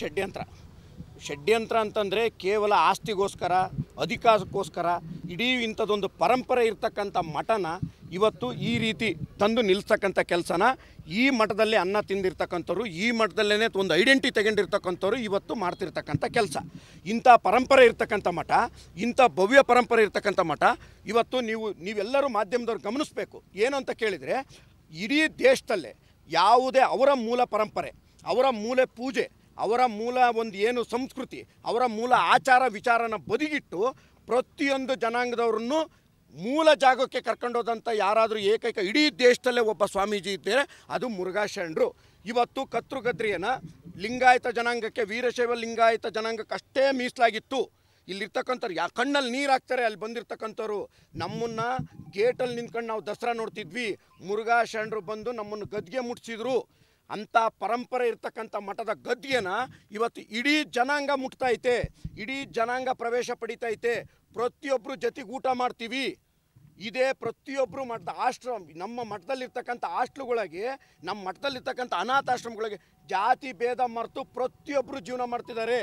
ಷಡ್ಯಂತ್ರ ಷಡ್ಯಂತ್ರ ಅಂತಂದರೆ ಕೇವಲ ಆಸ್ತಿಗೋಸ್ಕರ ಅಧಿಕಾರಕ್ಕೋಸ್ಕರ ಇಡೀ ಇಂಥದ್ದೊಂದು ಪರಂಪರೆ ಇರ್ತಕ್ಕಂಥ ಮಠನ ಇವತ್ತು ಈ ರೀತಿ ತಂದು ನಿಲ್ಲಿಸ್ತಕ್ಕಂಥ ಕೆಲಸನ ಈ ಮಠದಲ್ಲಿ ಅನ್ನ ತಿಂದಿರ್ತಕ್ಕಂಥವ್ರು ಈ ಮಠದಲ್ಲೇ ಒಂದು ಐಡೆಂಟಿ ತಗೊಂಡಿರ್ತಕ್ಕಂಥವ್ರು ಇವತ್ತು ಮಾಡ್ತಿರ್ತಕ್ಕಂಥ ಕೆಲಸ ಇಂಥ ಪರಂಪರೆ ಇರ್ತಕ್ಕಂಥ ಮಠ ಇಂಥ ಭವ್ಯ ಪರಂಪರೆ ಇರ್ತಕ್ಕಂಥ ಮಠ ಇವತ್ತು ನೀವು ನೀವೆಲ್ಲರೂ ಮಾಧ್ಯಮದವ್ರು ಗಮನಿಸಬೇಕು ಏನು ಅಂತ ಕೇಳಿದರೆ ಇಡೀ ದೇಶದಲ್ಲೇ ಯಾವುದೇ ಅವರ ಮೂಲ ಪರಂಪರೆ ಅವರ ಮೂಲೆ ಪೂಜೆ ಅವರ ಮೂಲ ಒಂದು ಏನು ಸಂಸ್ಕೃತಿ ಅವರ ಮೂಲ ಆಚಾರ ವಿಚಾರನ ಬದಿಗಿಟ್ಟು ಪ್ರತಿಯೊಂದು ಜನಾಂಗದವ್ರನ್ನು ಮೂಲ ಜಾಗಕ್ಕೆ ಕರ್ಕೊಂಡೋದಂಥ ಯಾರಾದರೂ ಏಕೈಕ ಇಡೀ ದೇಶದಲ್ಲೇ ಒಬ್ಬ ಸ್ವಾಮೀಜಿ ಇದ್ದರೆ ಅದು ಮುರುಘಾ ಇವತ್ತು ಕರ್ತೃಗದ್ರಿಯನ್ನು ಲಿಂಗಾಯತ ಜನಾಂಗಕ್ಕೆ ವೀರಶೈವ ಲಿಂಗಾಯತ ಜನಾಂಗಕ್ಕೆ ಅಷ್ಟೇ ಮೀಸಲಾಗಿತ್ತು ಇಲ್ಲಿರ್ತಕ್ಕಂಥವ್ರು ಯಾ ಕಣ್ಣಲ್ಲಿ ನೀರು ಹಾಕ್ತಾರೆ ಅಲ್ಲಿ ಬಂದಿರ್ತಕ್ಕಂಥವ್ರು ನಮ್ಮನ್ನು ಗೇಟಲ್ಲಿ ನಿಂತ್ಕೊಂಡು ನಾವು ದಸರಾ ನೋಡ್ತಿದ್ವಿ ಮುರುಘಾ ಶರಣರು ಬಂದು ನಮ್ಮನ್ನು ಗದ್ಗೆ ಮುಟ್ಟಿಸಿದ್ರು ಅಂಥ ಪರಂಪರೆ ಇರ್ತಕ್ಕಂಥ ಮಠದ ಗದ್ಗೆನ ಇವತ್ತು ಇಡೀ ಜನಾಂಗ ಮುಟ್ತೈತೆ ಇಡೀ ಜನಾಂಗ ಪ್ರವೇಶ ಪಡಿತೈತೆ ಪ್ರತಿಯೊಬ್ಬರು ಜೊತೆಗೆ ಊಟ ಮಾಡ್ತೀವಿ ಇದೇ ಪ್ರತಿಯೊಬ್ಬರು ಮಠದ ಆಶ್ರಮ ನಮ್ಮ ಮಠದಲ್ಲಿರ್ತಕ್ಕಂಥ ಹಾಸ್ಟ್ಲುಗಳಿಗೆ ನಮ್ಮ ಮಠದಲ್ಲಿರ್ತಕ್ಕಂಥ ಅನಾಥಾಶ್ರಮಗಳಿಗೆ ಜಾತಿ ಭೇದ ಮರೆತು ಪ್ರತಿಯೊಬ್ಬರು ಜೀವನ ಮಾಡ್ತಿದ್ದಾರೆ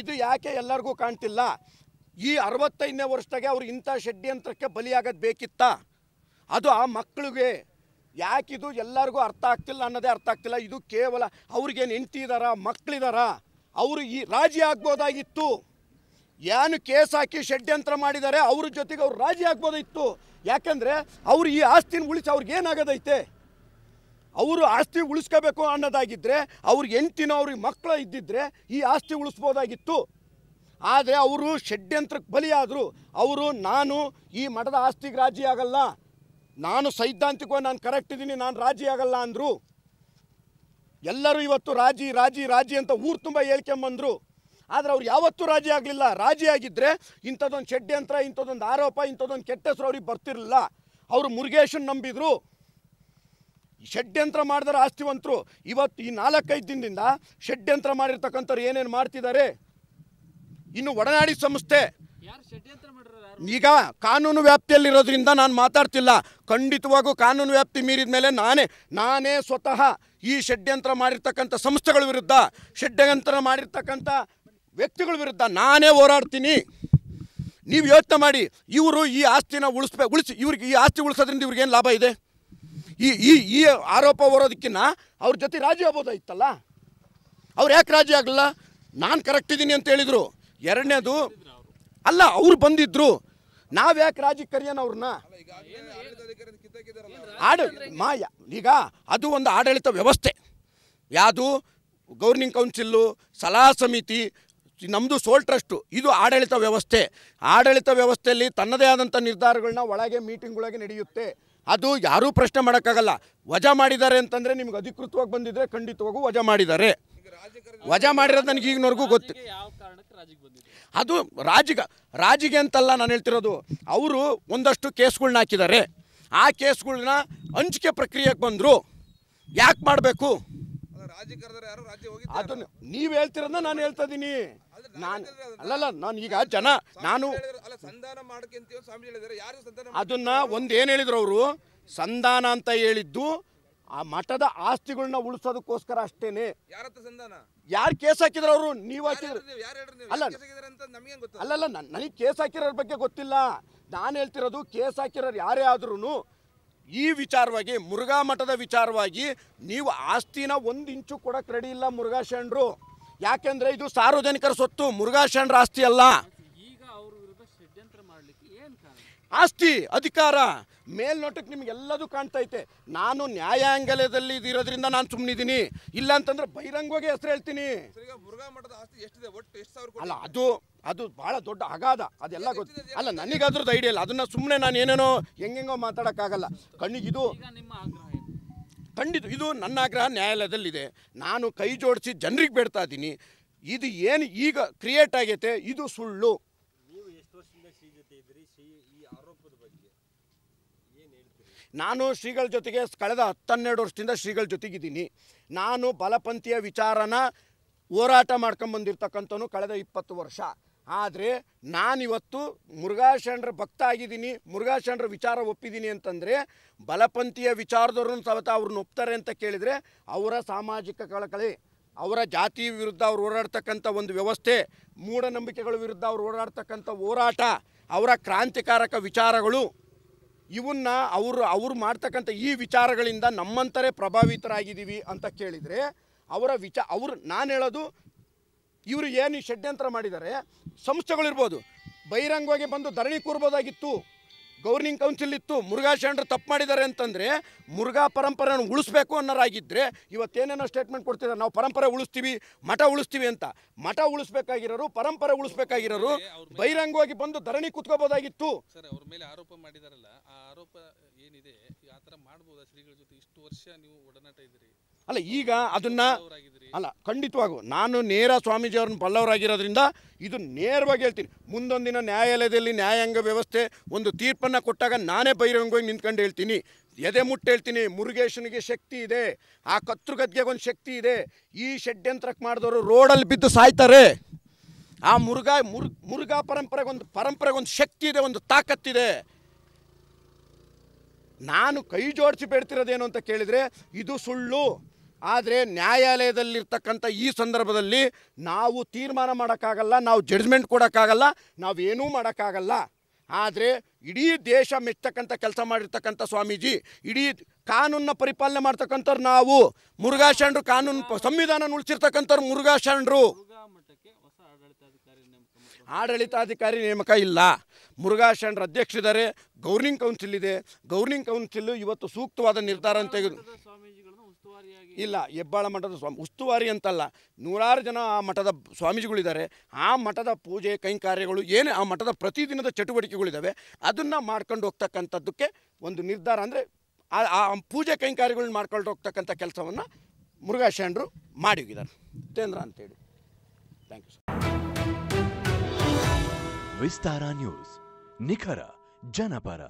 ಇದು ಯಾಕೆ ಎಲ್ಲರಿಗೂ ಕಾಣ್ತಿಲ್ಲ ಈ ಅರವತ್ತೈದನೇ ವರ್ಷದಾಗೆ ಅವ್ರು ಇಂಥ ಷಡ್ಯಂತ್ರಕ್ಕೆ ಬಲಿಯಾಗೋದು ಬೇಕಿತ್ತ ಅದು ಆ ಮಕ್ಕಳಿಗೆ ಯಾಕಿದು ಎಲ್ಲರಿಗೂ ಅರ್ಥ ಆಗ್ತಿಲ್ಲ ಅನ್ನೋದೇ ಅರ್ಥ ಆಗ್ತಿಲ್ಲ ಇದು ಕೇವಲ ಅವ್ರಿಗೇನು ಹೆಂಡ್ತಿದಾರ ಮಕ್ಕಳಿದಾರ ಅವರು ಈ ರಾಜಿ ಆಗ್ಬೋದಾಗಿತ್ತು ಏನು ಕೇಸ್ ಹಾಕಿ ಷಡ್ಯಂತ್ರ ಮಾಡಿದ್ದಾರೆ ಅವ್ರ ಜೊತೆಗೆ ಅವ್ರು ರಾಜಿ ಆಗ್ಬೋದಾಗಿತ್ತು ಯಾಕಂದರೆ ಅವ್ರು ಈ ಆಸ್ತಿನ ಉಳಿಸಿ ಅವ್ರಿಗೆ ಏನಾಗೋದೈತೆ ಅವರು ಆಸ್ತಿ ಉಳಿಸ್ಕೋಬೇಕು ಅನ್ನೋದಾಗಿದ್ದರೆ ಅವ್ರಿಗೆ ಎಂಟಿನೋ ಅವ್ರಿಗೆ ಮಕ್ಕಳು ಇದ್ದಿದ್ದರೆ ಈ ಆಸ್ತಿ ಉಳಿಸ್ಬೋದಾಗಿತ್ತು ಆದರೆ ಅವರು ಷಡ್ಯಂತ್ರಕ್ಕೆ ಬಲಿಯಾದರು ಅವರು ನಾನು ಈ ಮಠದ ಆಸ್ತಿಗೆ ಆಗಲ್ಲ ನಾನು ಸೈದ್ಧಾಂತಿಕವಾಗಿ ನಾನು ಕರೆಕ್ಟ್ ಇದ್ದೀನಿ ನಾನು ರಾಜಿ ಆಗಲ್ಲ ಅಂದರು ಎಲ್ಲರೂ ಇವತ್ತು ರಾಜಿ ರಾಜಿ ರಾಜಿ ಅಂತ ಊರು ತುಂಬ ಹೇಳ್ಕೊಂಬಂದರು ಆದರೆ ಅವ್ರು ಯಾವತ್ತೂ ರಾಜಿ ಆಗಲಿಲ್ಲ ರಾಜಿ ಆಗಿದ್ದರೆ ಇಂಥದ್ದೊಂದು ಷಡ್ಯಂತ್ರ ಇಂಥದ್ದೊಂದು ಆರೋಪ ಇಂಥದ್ದೊಂದು ಕೆಟ್ಟ ಹೆಸರು ಅವ್ರಿಗೆ ಬರ್ತಿರಲಿಲ್ಲ ಅವರು ಮುರುಗೇಶನ್ ನಂಬಿದ್ರು ಷಡ್ಯಂತ್ರ ಮಾಡಿದ್ರೆ ಆಸ್ತಿವಂತರು ಇವತ್ತು ಈ ನಾಲ್ಕೈದು ದಿನದಿಂದ ಷಡ್ಯಂತ್ರ ಮಾಡಿರ್ತಕ್ಕಂಥವ್ರು ಏನೇನು ಮಾಡ್ತಿದ್ದಾರೆ ಇನ್ನು ಒಡನಾಡಿ ಸಂಸ್ಥೆ ಈಗ ಕಾನೂನು ವ್ಯಾಪ್ತಿಯಲ್ಲಿರೋದ್ರಿಂದ ನಾನು ಮಾತಾಡ್ತಿಲ್ಲ ಖಂಡಿತವಾಗೂ ಕಾನೂನು ವ್ಯಾಪ್ತಿ ಮೀರಿದ ಮೇಲೆ ನಾನೇ ನಾನೇ ಸ್ವತಃ ಈ ಷಡ್ಯಂತ್ರ ಮಾಡಿರ್ತಕ್ಕಂಥ ಸಂಸ್ಥೆಗಳ ವಿರುದ್ಧ ಷಡ್ಯಂತ್ರ ಮಾಡಿರ್ತಕ್ಕಂಥ ವ್ಯಕ್ತಿಗಳ ವಿರುದ್ಧ ನಾನೇ ಹೋರಾಡ್ತೀನಿ ನೀವು ಯೋಚನೆ ಮಾಡಿ ಇವರು ಈ ಆಸ್ತಿನ ಉಳಿಸ್ಬೇ ಉಳಿಸಿ ಇವ್ರಿಗೆ ಈ ಆಸ್ತಿ ಉಳಿಸೋದ್ರಿಂದ ಇವ್ರಿಗೇನು ಲಾಭ ಇದೆ ಈ ಈ ಈ ಆರೋಪ ಬರೋದಕ್ಕಿಂತ ಅವ್ರ ಜೊತೆ ರಾಜಿ ಆಗ್ಬೋದಾಗಿತ್ತಲ್ಲ ಅವ್ರು ಯಾಕೆ ರಾಜಿ ಆಗಲ್ಲ ನಾನು ಕರೆಕ್ಟ್ ಇದ್ದೀನಿ ಅಂತ ಹೇಳಿದರು ಎರಡನೇದು ಅಲ್ಲ ಅವ್ರು ಬಂದಿದ್ರು ನಾವ್ಯಾಕೆ ಯಾಕೆ ಕರೆಯೋಣ ಅವ್ರನ್ನ ಆಡ ಮಾಯ ಈಗ ಅದು ಒಂದು ಆಡಳಿತ ವ್ಯವಸ್ಥೆ ಯಾವುದು ಗೌರ್ನಿಂಗ್ ಕೌನ್ಸಿಲ್ಲು ಸಲಹಾ ಸಮಿತಿ ನಮ್ಮದು ಸೋಲ್ ಟ್ರಸ್ಟು ಇದು ಆಡಳಿತ ವ್ಯವಸ್ಥೆ ಆಡಳಿತ ವ್ಯವಸ್ಥೆಯಲ್ಲಿ ತನ್ನದೇ ಆದಂಥ ನಿರ್ಧಾರಗಳನ್ನ ಒಳಗೆ ಮೀಟಿಂಗ್ ಒಳಗೆ ನಡೆಯುತ್ತೆ ಅದು ಯಾರೂ ಪ್ರಶ್ನೆ ಮಾಡೋಕ್ಕಾಗಲ್ಲ ವಜಾ ಮಾಡಿದ್ದಾರೆ ಅಂತಂದರೆ ನಿಮ್ಗೆ ಅಧಿಕೃತವಾಗಿ ಬಂದಿದ್ರೆ ಖಂಡಿತವಾಗೂ ವಜಾ ಮಾಡಿದ್ದಾರೆ ವಜಾ ಮಾಡಿರೋದು ನನಗೆ ಈಗಿನವರೆಗೂ ಗೊತ್ತು ಅದು ರಾಜಿಗ ರಾಜಿಗೆ ಅಂತಲ್ಲ ನಾನು ಹೇಳ್ತಿರೋದು ಅವರು ಒಂದಷ್ಟು ಕೇಸ್ಗಳ್ನ ಹಾಕಿದ್ದಾರೆ ಆ ಕೇಸ್ಗಳನ್ನ ಹಂಚಿಕೆ ಪ್ರಕ್ರಿಯೆಗೆ ಬಂದರು ಯಾಕೆ ಮಾಡಬೇಕು ಅದನ್ನು ನೀವು ಹೇಳ್ತಿರೋದನ್ನ ನಾನು ಹೇಳ್ತಾ ಇದ್ದೀನಿ ನಾನು ಅಲ್ಲಲ್ಲ ನಾನು ಈಗ ಜನ ನಾನು ಅದನ್ನ ಒಂದು ಏನು ಹೇಳಿದ್ರು ಅವರು ಸಂಧಾನ ಅಂತ ಹೇಳಿದ್ದು ಆ ಮಠದ ಆಸ್ತಿಗಳನ್ನ ಉಳಿಸೋದಕ್ಕೋಸ್ಕರ ಅಷ್ಟೇನೆ ಯಾರು ಕೇಸ್ ಹಾಕಿದ್ರು ಅವರು ನೀವು ಹಾಕಿದ್ರು ಅಲ್ಲ ಅಲ್ಲಲ್ಲ ನನಗೆ ಕೇಸ್ ಹಾಕಿರೋರ ಬಗ್ಗೆ ಗೊತ್ತಿಲ್ಲ ನಾನು ಹೇಳ್ತಿರೋದು ಕೇಸ್ ಹಾಕಿರೋರು ಯಾರೇ ಆದ್ರೂ ಈ ವಿಚಾರವಾಗಿ ಮುರುಘಾ ಮಠದ ವಿಚಾರವಾಗಿ ನೀವು ಆಸ್ತಿನ ಒಂದು ಇಂಚು ಕೊಡಕ್ಕೆ ರೆಡಿ ಇಲ್ಲ ಮುರುಘಾ ಶರಣರು ಯಾಕೆಂದರೆ ಇದು ಸಾರ್ವಜನಿಕರ ಸೊತ್ತು ಮುರುಘಾ ಶರಣರ ಆಸ್ತಿ ಅಲ್ಲ ಆಸ್ತಿ ಅಧಿಕಾರ ಮೇಲ್ನೋಟಕ್ಕೆ ನಿಮಗೆಲ್ಲದೂ ಕಾಣ್ತೈತೆ ನಾನು ನ್ಯಾಯಾಂಗಲಯದಲ್ಲಿ ಇದಿರೋದ್ರಿಂದ ನಾನು ಸುಮ್ಮನಿದ್ದೀನಿ ಇಲ್ಲ ಅಂತಂದ್ರೆ ಬಹಿರಂಗವಾಗಿ ಹೆಸರು ಹೇಳ್ತೀನಿ ಅಲ್ಲ ಅದು ಅದು ಭಾಳ ದೊಡ್ಡ ಅಗಾಧ ಅದೆಲ್ಲ ಗೊತ್ತು ಅಲ್ಲ ನನಗಾದ್ರದ್ದು ಐಡಿಯಾ ಇಲ್ಲ ಅದನ್ನ ಸುಮ್ಮನೆ ನಾನು ಏನೇನೋ ಹೆಂಗೆಂಗೋ ಮಾತಾಡೋಕ್ಕಾಗಲ್ಲ ಕಣ್ಣಿಗಿದು ಖಂಡಿತ ಇದು ನನ್ನ ಆಗ್ರಹ ನ್ಯಾಯಾಲಯದಲ್ಲಿದೆ ನಾನು ಕೈ ಜೋಡಿಸಿ ಜನರಿಗೆ ಬೇಡ್ತಾ ಇದ್ದೀನಿ ಇದು ಏನು ಈಗ ಕ್ರಿಯೇಟ್ ಆಗೈತೆ ಇದು ಸುಳ್ಳು ನಾನು ಶ್ರೀಗಳ ಜೊತೆಗೆ ಕಳೆದ ಹತ್ತನ್ನೆರಡು ವರ್ಷದಿಂದ ಶ್ರೀಗಳ ಜೊತೆಗಿದ್ದೀನಿ ನಾನು ಬಲಪಂಥೀಯ ವಿಚಾರನ ಹೋರಾಟ ಮಾಡ್ಕೊಂಬಂದಿರ್ತಕ್ಕಂಥವನು ಕಳೆದ ಇಪ್ಪತ್ತು ವರ್ಷ ಆದರೆ ನಾನಿವತ್ತು ಮುರುಘಾಶರಣರ ಭಕ್ತ ಆಗಿದ್ದೀನಿ ಮುರುಘಾಶರಣರ ವಿಚಾರ ಒಪ್ಪಿದ್ದೀನಿ ಅಂತಂದರೆ ಬಲಪಂಥೀಯ ವಿಚಾರದವ್ರನ್ನ ಸವತ ಅವ್ರನ್ನ ಒಪ್ತಾರೆ ಅಂತ ಕೇಳಿದರೆ ಅವರ ಸಾಮಾಜಿಕ ಕಳಕಳಿ ಅವರ ಜಾತಿ ವಿರುದ್ಧ ಅವ್ರು ಓಡಾಡ್ತಕ್ಕಂಥ ಒಂದು ವ್ಯವಸ್ಥೆ ಮೂಢನಂಬಿಕೆಗಳ ವಿರುದ್ಧ ಅವ್ರು ಓಡಾಡ್ತಕ್ಕಂಥ ಹೋರಾಟ ಅವರ ಕ್ರಾಂತಿಕಾರಕ ವಿಚಾರಗಳು ಇವನ್ನ ಅವರು ಅವ್ರು ಮಾಡ್ತಕ್ಕಂಥ ಈ ವಿಚಾರಗಳಿಂದ ನಮ್ಮಂತರೇ ಪ್ರಭಾವಿತರಾಗಿದ್ದೀವಿ ಅಂತ ಕೇಳಿದರೆ ಅವರ ವಿಚ ಅವರು ನಾನು ಹೇಳೋದು ಇವರು ಏನು ಷಡ್ಯಂತ್ರ ಮಾಡಿದ್ದಾರೆ ಸಂಸ್ಥೆಗಳಿರ್ಬೋದು ಬಹಿರಂಗವಾಗಿ ಬಂದು ಧರಣಿ ಕೂರ್ಬೋದಾಗಿತ್ತು ಗೌರ್ನಿಂಗ್ ಕೌನ್ಸಿಲ್ ಇತ್ತು ಮುರುಘಾ ಶರಣರು ತಪ್ಪು ಮಾಡಿದ್ದಾರೆ ಅಂತಂದರೆ ಮುರುಘಾ ಪರಂಪರೆಯನ್ನು ಉಳಿಸ್ಬೇಕು ಅನ್ನೋರಾಗಿದ್ದರೆ ಇವತ್ತೇನೇನೋ ಸ್ಟೇಟ್ಮೆಂಟ್ ಕೊಡ್ತಿದ್ದಾರೆ ನಾವು ಪರಂಪರೆ ಉಳಿಸ್ತೀವಿ ಮಠ ಉಳಿಸ್ತೀವಿ ಅಂತ ಮಠ ಉಳಿಸ್ಬೇಕಾಗಿರೋರು ಪರಂಪರೆ ಉಳಿಸ್ಬೇಕಾಗಿರೋರು ಬಹಿರಂಗವಾಗಿ ಬಂದು ಧರಣಿ ಕುತ್ಕೋಬೋದಾಗಿತ್ತು ಸರ್ ಅವ್ರ ಮೇಲೆ ಆರೋಪ ಮಾಡಿದಾರಲ್ಲ ಆ ಆರೋಪ ಏನಿದೆ ಆ ಥರ ಮಾಡ್ಬೋದಾ ಶ್ರೀಗಳ ಜೊತೆ ಇಷ್ಟು ವರ್ಷ ನೀವು ಒಡನಾಟ ಇದ್ದೀರಿ ಅಲ್ಲ ಈಗ ಅದನ್ನು ಅಲ್ಲ ಖಂಡಿತವಾಗೂ ನಾನು ನೇರ ಸ್ವಾಮೀಜಿ ಸ್ವಾಮೀಜಿಯವ್ರನ್ನ ಪಲ್ಲವರಾಗಿರೋದ್ರಿಂದ ಇದು ನೇರವಾಗಿ ಹೇಳ್ತೀನಿ ಮುಂದೊಂದಿನ ನ್ಯಾಯಾಲಯದಲ್ಲಿ ನ್ಯಾಯಾಂಗ ವ್ಯವಸ್ಥೆ ಒಂದು ತೀರ್ಪನ್ನು ಕೊಟ್ಟಾಗ ನಾನೇ ಬಹಿರಂಗವಾಗಿ ನಿಂತ್ಕೊಂಡು ಹೇಳ್ತೀನಿ ಎದೆ ಮುಟ್ಟು ಹೇಳ್ತೀನಿ ಮುರುಗೇಶನಿಗೆ ಶಕ್ತಿ ಇದೆ ಆ ಕತ್ರು ಒಂದು ಶಕ್ತಿ ಇದೆ ಈ ಷಡ್ಯಂತ್ರಕ್ಕೆ ಮಾಡಿದವರು ರೋಡಲ್ಲಿ ಬಿದ್ದು ಸಾಯ್ತಾರೆ ಆ ಮುರುಘಾ ಮುರ್ ಮುರುಘಾ ಪರಂಪರೆಗೊಂದು ಪರಂಪರೆಗೊಂದು ಶಕ್ತಿ ಇದೆ ಒಂದು ತಾಕತ್ತಿದೆ ನಾನು ಕೈ ಜೋಡಿಸಿ ಬೇಡ್ತಿರೋದೇನು ಅಂತ ಕೇಳಿದರೆ ಇದು ಸುಳ್ಳು ಆದರೆ ನ್ಯಾಯಾಲಯದಲ್ಲಿರ್ತಕ್ಕಂಥ ಈ ಸಂದರ್ಭದಲ್ಲಿ ನಾವು ತೀರ್ಮಾನ ಮಾಡೋಕ್ಕಾಗಲ್ಲ ನಾವು ಜಡ್ಜ್ಮೆಂಟ್ ಕೊಡೋಕ್ಕಾಗಲ್ಲ ನಾವೇನೂ ಮಾಡೋಕ್ಕಾಗಲ್ಲ ಆದರೆ ಇಡೀ ದೇಶ ಮೆಚ್ಚತಕ್ಕಂಥ ಕೆಲಸ ಮಾಡಿರ್ತಕ್ಕಂಥ ಸ್ವಾಮೀಜಿ ಇಡೀ ಕಾನೂನನ್ನ ಪರಿಪಾಲನೆ ಮಾಡ್ತಕ್ಕಂಥವ್ರು ನಾವು ಮುರುಘಾ ಶರಣರು ಕಾನೂನು ಸಂವಿಧಾನ ಉಳಿಸಿರ್ತಕ್ಕಂಥವ್ರು ಮುರುಘಾ ಶರಣರು ಆಡಳಿತಾಧಿಕಾರಿ ನೇಮಕ ಇಲ್ಲ ಮುರುಘಾ ಶರಣರು ಅಧ್ಯಕ್ಷರಿದ್ದಾರೆ ಗೌರ್ನಿಂಗ್ ಕೌನ್ಸಿಲ್ ಇದೆ ಗೌರ್ನಿಂಗ್ ಕೌನ್ಸಿಲ್ ಇವತ್ತು ಸೂಕ್ತವಾದ ನಿರ್ಧಾರ ಅಂತ ತೆಗೆದು ಇಲ್ಲ ಹೆಬ್ಬಾಳ ಮಠದ ಸ್ವಾಮಿ ಉಸ್ತುವಾರಿ ಅಂತಲ್ಲ ನೂರಾರು ಜನ ಆ ಮಠದ ಸ್ವಾಮೀಜಿಗಳಿದ್ದಾರೆ ಆ ಮಠದ ಪೂಜೆ ಕೈಂಕಾರ್ಯಗಳು ಏನೇ ಆ ಮಠದ ಪ್ರತಿದಿನದ ಚಟುವಟಿಕೆಗಳಿದ್ದಾವೆ ಅದನ್ನು ಮಾಡ್ಕೊಂಡು ಹೋಗ್ತಕ್ಕಂಥದ್ದಕ್ಕೆ ಒಂದು ನಿರ್ಧಾರ ಅಂದರೆ ಆ ಪೂಜೆ ಕೈಂಕಾರ್ಯಗಳನ್ನ ಮಾಡ್ಕೊಂಡು ಹೋಗ್ತಕ್ಕಂಥ ಕೆಲಸವನ್ನು ಮುರುಘಾಶರಣರು ಮಾಡಿ ಹೋಗಿದ್ದಾರೆ ತೇಂದ್ರ ಅಂತೇಳಿ thank you sir Vistara news ನಿಖರ ಜನಪರ